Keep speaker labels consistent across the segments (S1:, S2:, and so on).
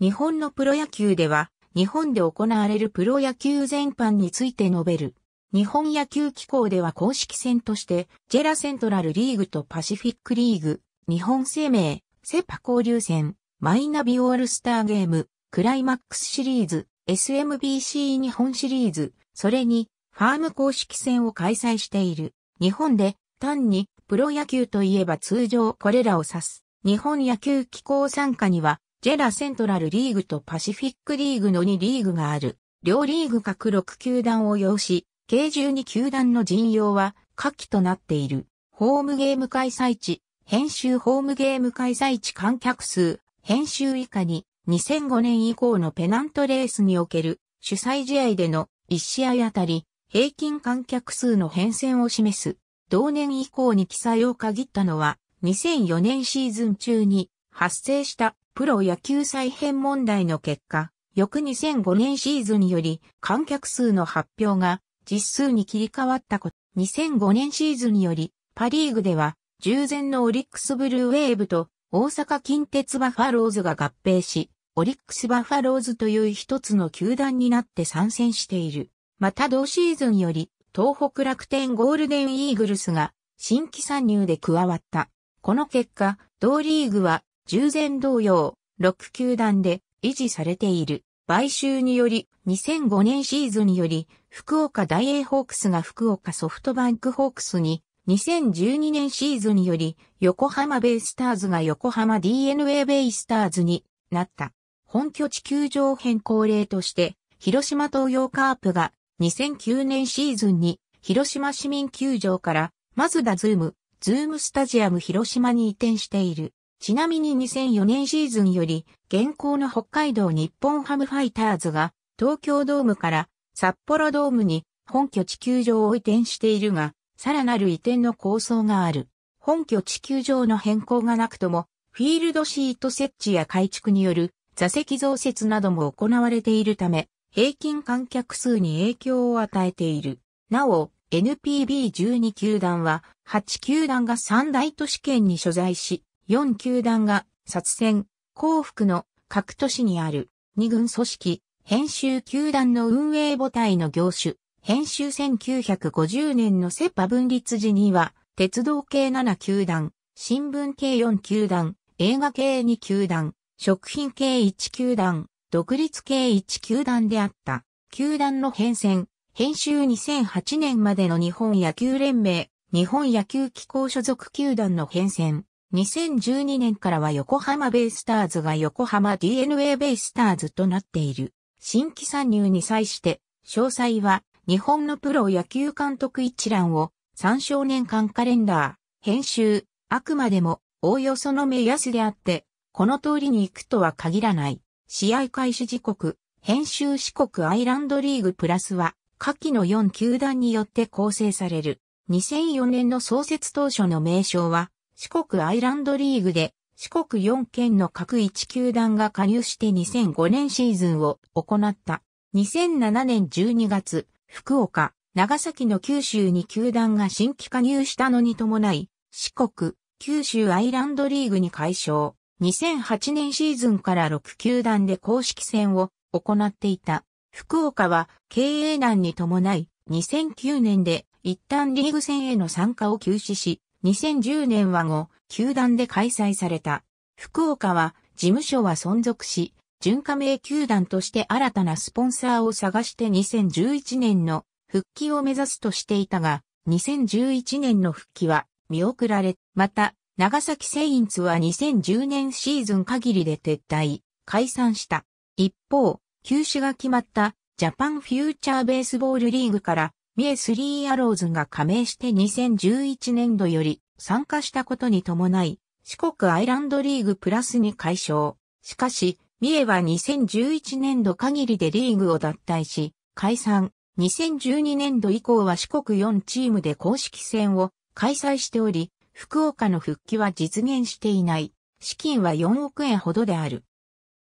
S1: 日本のプロ野球では、日本で行われるプロ野球全般について述べる。日本野球機構では公式戦として、ジェラセントラルリーグとパシフィックリーグ、日本生命、セパ交流戦、マイナビオールスターゲーム、クライマックスシリーズ、SMBC 日本シリーズ、それに、ファーム公式戦を開催している。日本で、単に、プロ野球といえば通常これらを指す。日本野球機構参加には、ジェラセントラルリーグとパシフィックリーグの2リーグがある。両リーグ各6球団を要し、計12球団の陣容は下記となっている。ホームゲーム開催地、編集ホームゲーム開催地観客数、編集以下に2005年以降のペナントレースにおける主催試合での1試合あたり平均観客数の変遷を示す。同年以降に記載を限ったのは2004年シーズン中に発生したプロ野球再編問題の結果、翌2005年シーズンより観客数の発表が実数に切り替わったこと、2005年シーズンよりパリーグでは従前のオリックスブルーウェーブと大阪近鉄バファローズが合併し、オリックスバファローズという一つの球団になって参戦している。また同シーズンより東北楽天ゴールデンイーグルスが新規参入で加わった。この結果、同リーグは従前同様、6球団で維持されている。買収により、2005年シーズンにより、福岡ダイエーホークスが福岡ソフトバンクホークスに、2012年シーズンにより、横浜ベイスターズが横浜 DNA ベイスターズになった。本拠地球場変更例として、広島東洋カープが2009年シーズンに広島市民球場からマズダズーム、ズームスタジアム広島に移転している。ちなみに2004年シーズンより、現行の北海道日本ハムファイターズが、東京ドームから札幌ドームに本拠地球場を移転しているが、さらなる移転の構想がある。本拠地球場の変更がなくとも、フィールドシート設置や改築による座席増設なども行われているため、平均観客数に影響を与えている。なお、NPB12 球団は、8球団が三大都市圏に所在し、4球団が、殺戦、幸福の各都市にある、2軍組織、編集球団の運営母体の業種、編集1950年のセパ分立時には、鉄道系7球団、新聞系4球団、映画系2球団、食品系1球団、独立系1球団であった。球団の変遷、編集2008年までの日本野球連盟、日本野球機構所属球団の変遷、2012年からは横浜ベイスターズが横浜 DNA ベイスターズとなっている。新規参入に際して、詳細は日本のプロ野球監督一覧を参照年間カレンダー、編集、あくまでもおおよその目安であって、この通りに行くとは限らない。試合開始時刻、編集四国アイランドリーグプラスは、下記の4球団によって構成される。2004年の創設当初の名称は、四国アイランドリーグで、四国4県の各1球団が加入して2005年シーズンを行った。2007年12月、福岡、長崎の九州に球団が新規加入したのに伴い、四国、九州アイランドリーグに解消。2008年シーズンから6球団で公式戦を行っていた。福岡は経営難に伴い、2009年で一旦リーグ戦への参加を休止し、2010年は後、球団で開催された。福岡は、事務所は存続し、純加盟球団として新たなスポンサーを探して2011年の復帰を目指すとしていたが、2011年の復帰は見送られ、また、長崎セインツは2010年シーズン限りで撤退、解散した。一方、休止が決まったジャパンフューチャーベースボールリーグから三重スリーアローズが加盟して2011年度より参加したことに伴い、四国アイランドリーグプラスに解消。しかし、三重は2011年度限りでリーグを脱退し、解散。2012年度以降は四国4チームで公式戦を開催しており、福岡の復帰は実現していない。資金は4億円ほどである。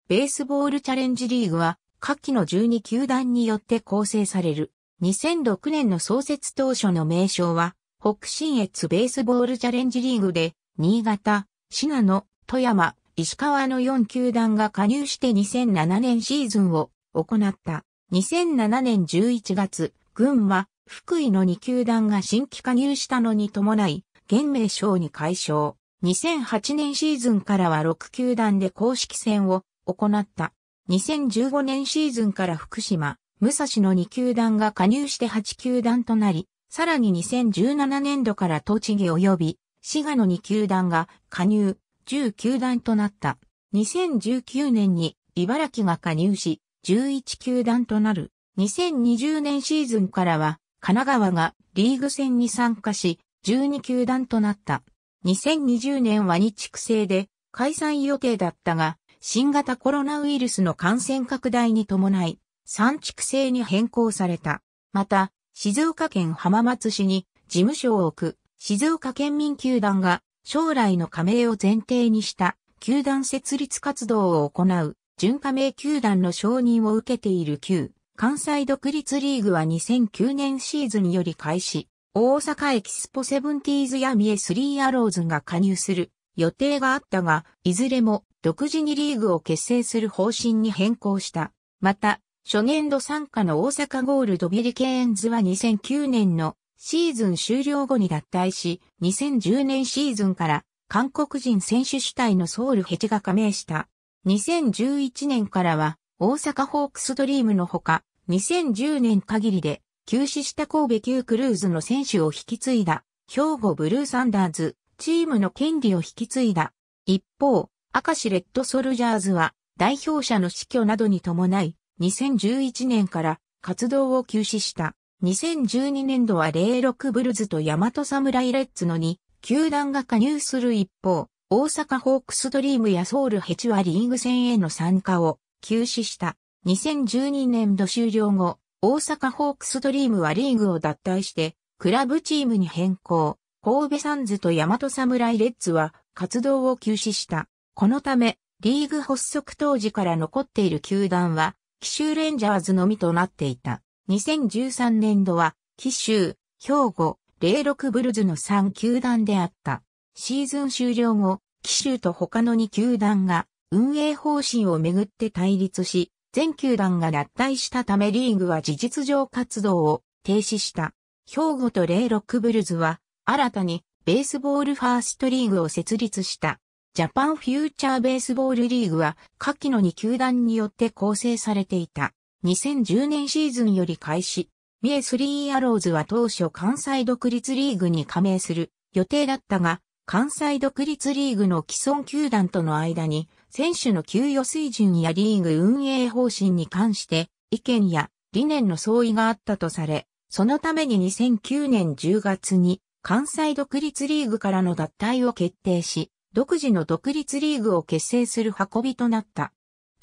S1: ベースボールチャレンジリーグは、下記の12球団によって構成される。2006年の創設当初の名称は、北信越ベースボールチャレンジリーグで、新潟、信濃、富山、石川の4球団が加入して2007年シーズンを行った。2007年11月、群馬、福井の2球団が新規加入したのに伴い、現名称に解消。2008年シーズンからは6球団で公式戦を行った。2015年シーズンから福島、武蔵の2球団が加入して8球団となり、さらに2017年度から栃木及び滋賀の2球団が加入、10球団となった。2019年に茨城が加入し、11球団となる。2020年シーズンからは、神奈川がリーグ戦に参加し、12球団となった。2020年は日区制で開催予定だったが、新型コロナウイルスの感染拡大に伴い、地畜制に変更された。また、静岡県浜松市に事務所を置く静岡県民球団が将来の加盟を前提にした球団設立活動を行う準加盟球団の承認を受けている旧関西独立リーグは2009年シーズンより開始、大阪エキスポセブンティーズや三重スリーアローズが加入する予定があったが、いずれも独自にリーグを結成する方針に変更した。また、初年度参加の大阪ゴールドビリケーンズは2009年のシーズン終了後に脱退し、2010年シーズンから韓国人選手主体のソウルヘチが加盟した。2011年からは大阪ホークスドリームのほか、2010年限りで休止した神戸級クルーズの選手を引き継いだ、兵庫ブルーサンダーズ、チームの権利を引き継いだ。一方、赤石レッドソルジャーズは代表者の死去などに伴い、2011年から活動を休止した。2012年度は06ブルズとヤマトサムライレッツの2、球団が加入する一方、大阪ホークスドリームやソウルヘチはリーグ戦への参加を休止した。2012年度終了後、大阪ホークスドリームはリーグを脱退して、クラブチームに変更。神戸サンズとヤマトサムライレッツは活動を休止した。このため、リーグ発足当時から残っている球団は、奇襲レンジャーズのみとなっていた。2013年度は、奇襲、兵庫、零六ブルズの3球団であった。シーズン終了後、奇襲と他の2球団が運営方針をめぐって対立し、全球団が脱退したためリーグは事実上活動を停止した。兵庫と零六ブルズは新たにベースボールファーストリーグを設立した。ジャパンフューチャーベースボールリーグは、下記の2球団によって構成されていた。2010年シーズンより開始。三重スリーアローズは当初関西独立リーグに加盟する予定だったが、関西独立リーグの既存球団との間に、選手の給与水準やリーグ運営方針に関して意見や理念の相違があったとされ、そのために2009年10月に関西独立リーグからの脱退を決定し、独自の独立リーグを結成する運びとなった。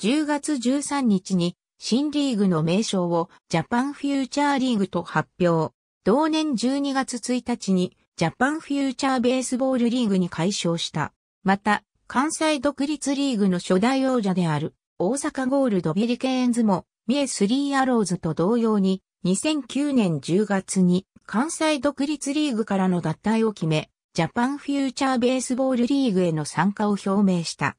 S1: 10月13日に新リーグの名称をジャパンフューチャーリーグと発表。同年12月1日にジャパンフューチャーベースボールリーグに改称した。また、関西独立リーグの初代王者である大阪ゴールドビリケーンズも三重スリーアローズと同様に2009年10月に関西独立リーグからの脱退を決め、ジャパンフューチャーベースボールリーグへの参加を表明した。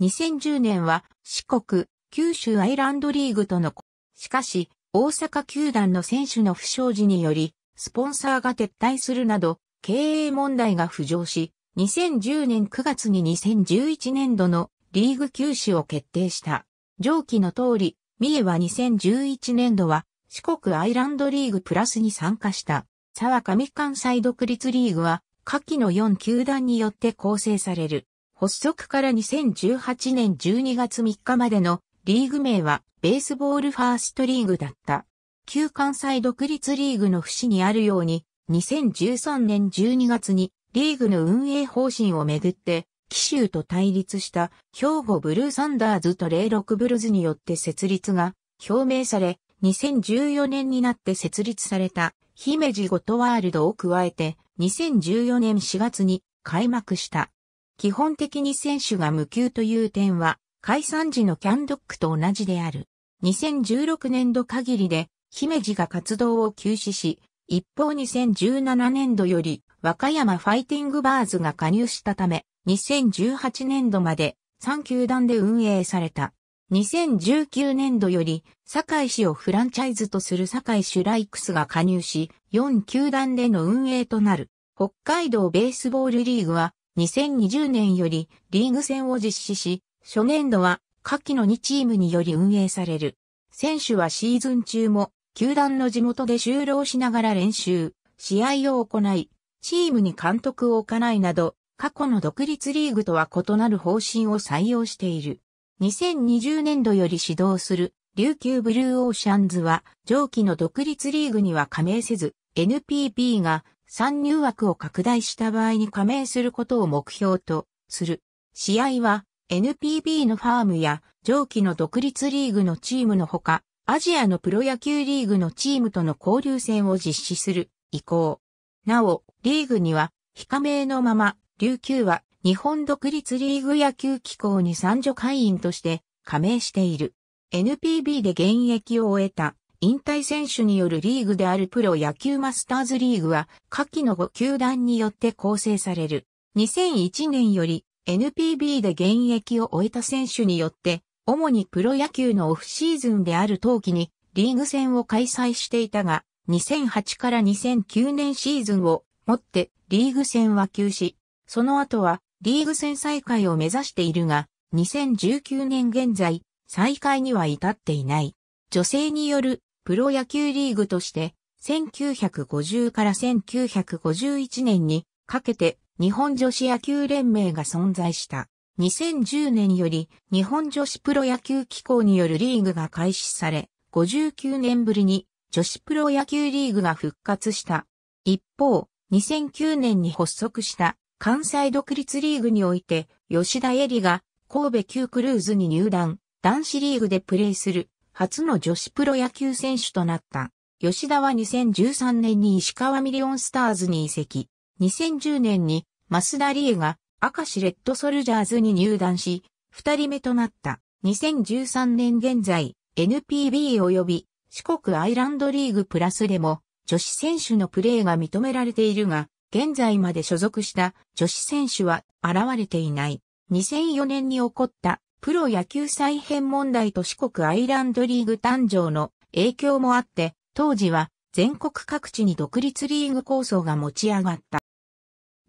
S1: 2010年は四国、九州アイランドリーグとの、しかし、大阪球団の選手の不祥事により、スポンサーが撤退するなど、経営問題が浮上し、2010年9月に2011年度のリーグ休止を決定した。上記の通り、三重は2011年度は四国アイランドリーグプラスに参加した。沢上関西独立リーグは下記の4球団によって構成される。発足から2018年12月3日までのリーグ名はベースボールファーストリーグだった。旧関西独立リーグの節にあるように、2013年12月にリーグの運営方針をめぐって、紀州と対立した兵庫ブルーサンダーズとロクブルズによって設立が表明され、2014年になって設立された姫路ごとワールドを加えて、2014年4月に開幕した。基本的に選手が無休という点は、解散時のキャンドックと同じである。2016年度限りで、姫路が活動を休止し、一方2017年度より、和歌山ファイティングバーズが加入したため、2018年度まで3球団で運営された。2019年度より、堺市をフランチャイズとする堺シュライクスが加入し、4球団での運営となる。北海道ベースボールリーグは、2020年よりリーグ戦を実施し、初年度は下記の2チームにより運営される。選手はシーズン中も、球団の地元で就労しながら練習、試合を行い、チームに監督を置かないなど、過去の独立リーグとは異なる方針を採用している。2020年度より始動する琉球ブルーオーシャンズは上記の独立リーグには加盟せず NPB が参入枠を拡大した場合に加盟することを目標とする。試合は NPB のファームや上記の独立リーグのチームのほか、アジアのプロ野球リーグのチームとの交流戦を実施する意向。なお、リーグには非加盟のまま、琉球は日本独立リーグ野球機構に参助会員として加盟している。NPB で現役を終えた引退選手によるリーグであるプロ野球マスターズリーグは下記の5球団によって構成される。2001年より NPB で現役を終えた選手によって主にプロ野球のオフシーズンである冬季にリーグ戦を開催していたが2008から2009年シーズンをもってリーグ戦は休止。その後はリーグ戦再開を目指しているが、2019年現在、再開には至っていない。女性によるプロ野球リーグとして、1950から1951年にかけて日本女子野球連盟が存在した。2010年より日本女子プロ野球機構によるリーグが開始され、59年ぶりに女子プロ野球リーグが復活した。一方、2009年に発足した関西独立リーグにおいて、吉田恵里が神戸級クルーズに入団、男子リーグでプレーする、初の女子プロ野球選手となった。吉田は2013年に石川ミリオンスターズに移籍。2010年に増田理恵が赤石レッドソルジャーズに入団し、二人目となった。2013年現在、NPB 及び四国アイランドリーグプラスでも女子選手のプレーが認められているが、現在まで所属した女子選手は現れていない。2004年に起こったプロ野球再編問題と四国アイランドリーグ誕生の影響もあって、当時は全国各地に独立リーグ構想が持ち上がった。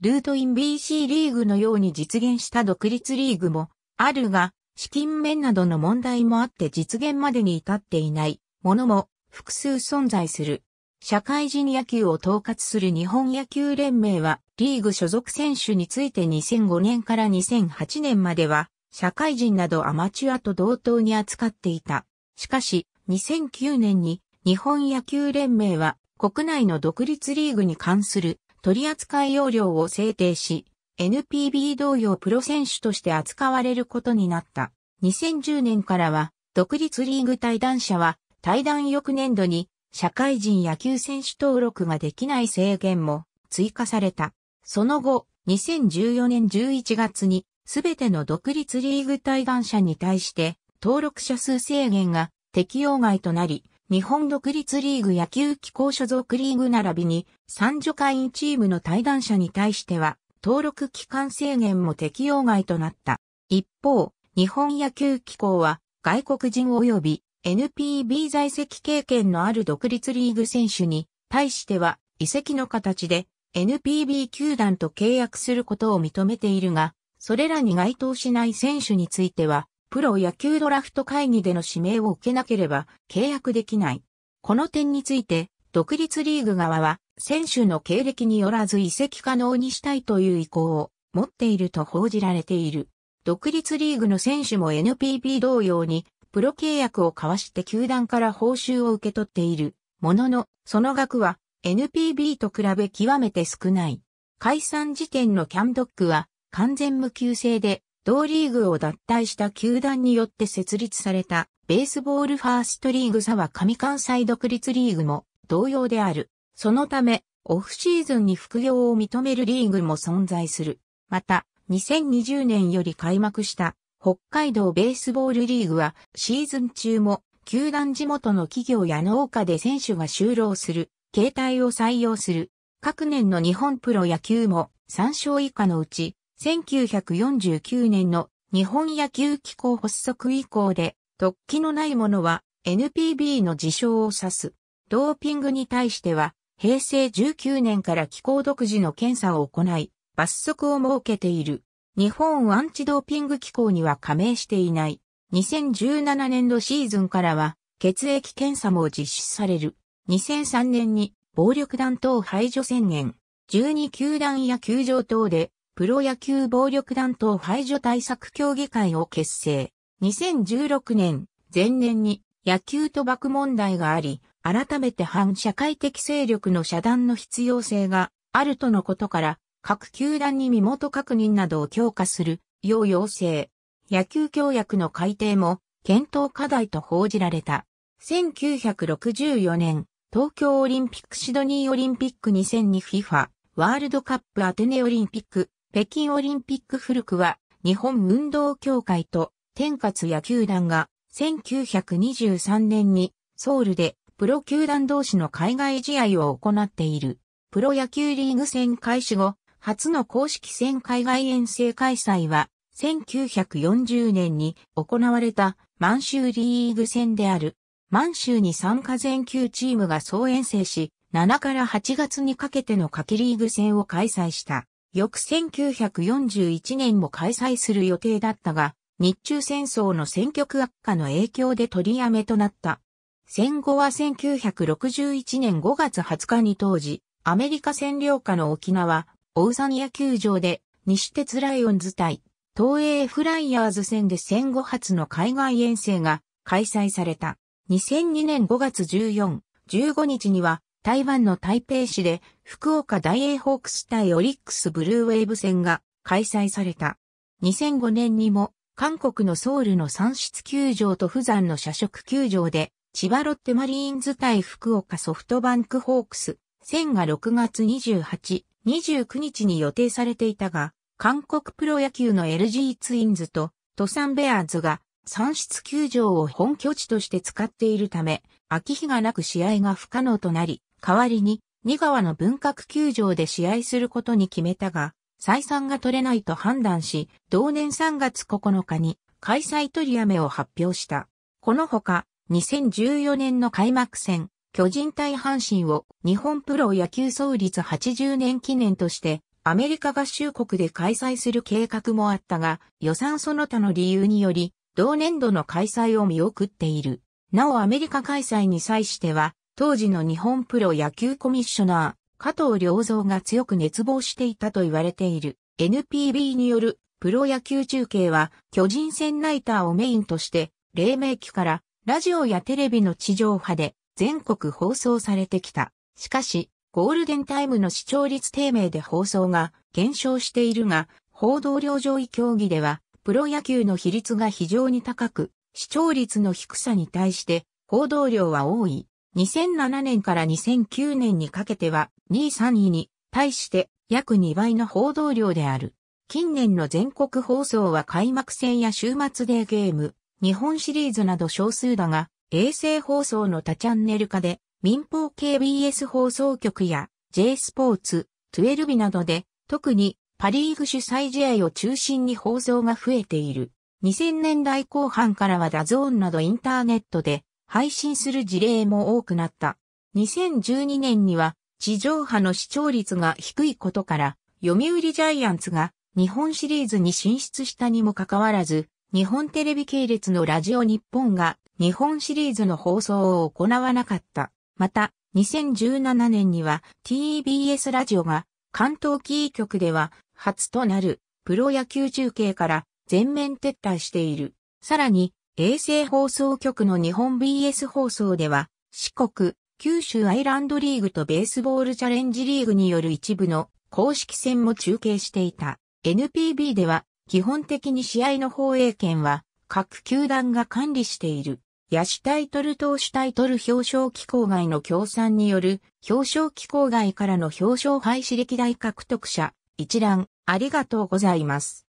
S1: ルートイン BC リーグのように実現した独立リーグもあるが、資金面などの問題もあって実現までに至っていないものも複数存在する。社会人野球を統括する日本野球連盟は、リーグ所属選手について2005年から2008年までは、社会人などアマチュアと同等に扱っていた。しかし、2009年に日本野球連盟は国内の独立リーグに関する取扱要領を制定し、NPB 同様プロ選手として扱われることになった。2010年からは、独立リーグ対談者は、対談翌年度に社会人野球選手登録ができない制限も追加された。その後、2014年11月に、すべての独立リーグ対談者に対して、登録者数制限が適用外となり、日本独立リーグ野球機構所属リーグ並びに、三助会員チームの対談者に対しては、登録期間制限も適用外となった。一方、日本野球機構は、外国人及び NPB 在籍経験のある独立リーグ選手に対しては移籍の形で NPB 球団と契約することを認めているが、それらに該当しない選手については、プロ野球ドラフト会議での指名を受けなければ契約できない。この点について、独立リーグ側は、選手の経歴によらず移籍可能にしたいという意向を持っていると報じられている。独立リーグの選手も NPB 同様にプロ契約を交わして球団から報酬を受け取っているものの、その額は NPB と比べ極めて少ない。解散時点のキャンドックは完全無給制で、同リーグを脱退した球団によって設立されたベースボールファーストリーグ差は上関西独立リーグも同様である。そのため、オフシーズンに副業を認めるリーグも存在する。また、2020年より開幕した北海道ベースボールリーグはシーズン中も球団地元の企業や農家で選手が就労する、形態を採用する。各年の日本プロ野球も3勝以下のうち、1949年の日本野球機構発足以降で、突起のないものは NPB の事象を指す。ドーピングに対しては、平成19年から機構独自の検査を行い、罰則を設けている。日本アンチドーピング機構には加盟していない。2017年度シーズンからは血液検査も実施される。2003年に暴力団等排除宣言。12球団や球場等でプロ野球暴力団等排除対策協議会を結成。2016年、前年に野球賭博問題があり、改めて反社会的勢力の遮断の必要性があるとのことから、各球団に身元確認などを強化する、要要請。野球協約の改定も、検討課題と報じられた。1964年、東京オリンピックシドニーオリンピック 2002FIFA、ワールドカップアテネオリンピック、北京オリンピック古くは、日本運動協会と天活野球団が、1923年にソウルでプロ球団同士の海外試合を行っている。プロ野球リーグ戦開始後、初の公式戦海外遠征開催は、1940年に行われた満州リーグ戦である。満州に参加全球チームが総遠征し、7から8月にかけての夏季リーグ戦を開催した。翌1941年も開催する予定だったが、日中戦争の戦局悪化の影響で取りやめとなった。戦後は1961年5月20日に当時、アメリカ占領下の沖縄、大サニア球場で、西鉄ライオンズ対、東映フライヤーズ戦で戦後初の海外遠征が開催された。2002年5月14、15日には台湾の台北市で福岡大英ホークス対オリックスブルーウェーブ戦が開催された。2005年にも韓国のソウルの産出球場と富山の社食球場で千葉ロッテマリーンズ対福岡ソフトバンクホークス戦が6月28、29日に予定されていたが、韓国プロ野球の LG ツインズとトサンベアーズが産出球場を本拠地として使っているため、秋日がなく試合が不可能となり、代わりに二川の文革球場で試合することに決めたが、採算が取れないと判断し、同年3月9日に開催取りやめを発表した。このほか、2014年の開幕戦、巨人対阪神を日本プロ野球創立80年記念としてアメリカ合衆国で開催する計画もあったが予算その他の理由により同年度の開催を見送っている。なおアメリカ開催に際しては当時の日本プロ野球コミッショナー加藤良三が強く熱望していたと言われている NPB によるプロ野球中継は巨人戦ナイターをメインとして黎明期からラジオやテレビの地上波で全国放送されてきた。しかし、ゴールデンタイムの視聴率低迷で放送が減少しているが、報道量上位競技では、プロ野球の比率が非常に高く、視聴率の低さに対して報道量は多い。2007年から2009年にかけては2位3位に対して約2倍の報道量である。近年の全国放送は開幕戦や週末デーゲーム、日本シリーズなど少数だが、衛星放送の多チャンネル化で、民放 KBS 放送局や J スポーツ、12ビなどで、特にパリーグ主催試合を中心に放送が増えている。2000年代後半からはダゾーンなどインターネットで配信する事例も多くなった。2012年には地上波の視聴率が低いことから、読売ジャイアンツが日本シリーズに進出したにもかかわらず、日本テレビ系列のラジオ日本が日本シリーズの放送を行わなかった。また、2017年には TBS ラジオが関東キー局では初となるプロ野球中継から全面撤退している。さらに、衛星放送局の日本 BS 放送では、四国、九州アイランドリーグとベースボールチャレンジリーグによる一部の公式戦も中継していた。NPB では、基本的に試合の放映権は各球団が管理している。野手タイトル投手タイトル表彰機構外の協賛による表彰機構外からの表彰廃止歴代獲得者一覧ありがとうございます。